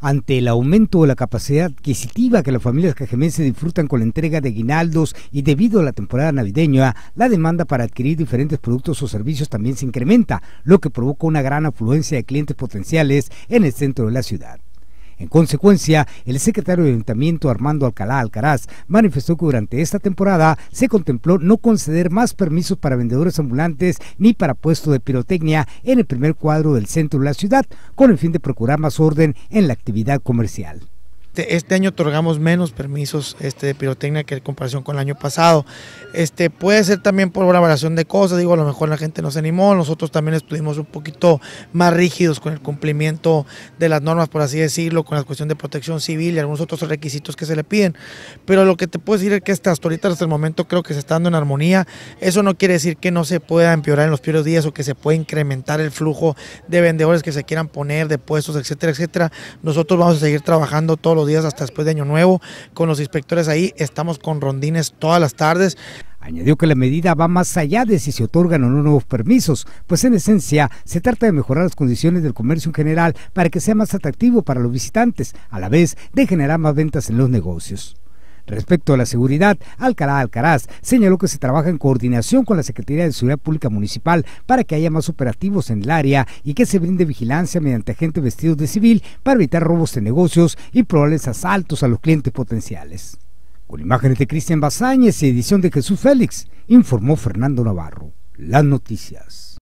ante el aumento de la capacidad adquisitiva que las familias cajemenses disfrutan con la entrega de guinaldos y debido a la temporada navideña, la demanda para adquirir diferentes productos o servicios también se incrementa, lo que provoca una gran afluencia de clientes potenciales en el centro de la ciudad. En consecuencia, el secretario de Ayuntamiento Armando Alcalá Alcaraz manifestó que durante esta temporada se contempló no conceder más permisos para vendedores ambulantes ni para puestos de pirotecnia en el primer cuadro del centro de la ciudad, con el fin de procurar más orden en la actividad comercial. Este, este, año otorgamos menos permisos este, de pirotecnia que en comparación con el año pasado. Este, puede ser también por una variación de cosas, digo, a lo mejor la gente nos animó, nosotros también estuvimos un poquito más rígidos con el cumplimiento de las normas, por así decirlo, con la cuestión de protección civil y algunos otros requisitos que se le piden. Pero lo que te puedo decir es que hasta ahorita, hasta el momento, creo que se está dando en armonía. Eso no quiere decir que no se pueda empeorar en los primeros días o que se pueda incrementar el flujo de vendedores que se quieran poner, de puestos, etcétera, etcétera. Nosotros vamos a seguir trabajando todos los días hasta después de Año Nuevo, con los inspectores ahí, estamos con rondines todas las tardes. Añadió que la medida va más allá de si se otorgan o no nuevos permisos, pues en esencia se trata de mejorar las condiciones del comercio en general para que sea más atractivo para los visitantes, a la vez de generar más ventas en los negocios. Respecto a la seguridad, Alcalá Alcaraz señaló que se trabaja en coordinación con la Secretaría de Seguridad Pública Municipal para que haya más operativos en el área y que se brinde vigilancia mediante agentes vestidos de civil para evitar robos de negocios y probables asaltos a los clientes potenciales. Con imágenes de Cristian Bazañez y edición de Jesús Félix, informó Fernando Navarro. Las noticias.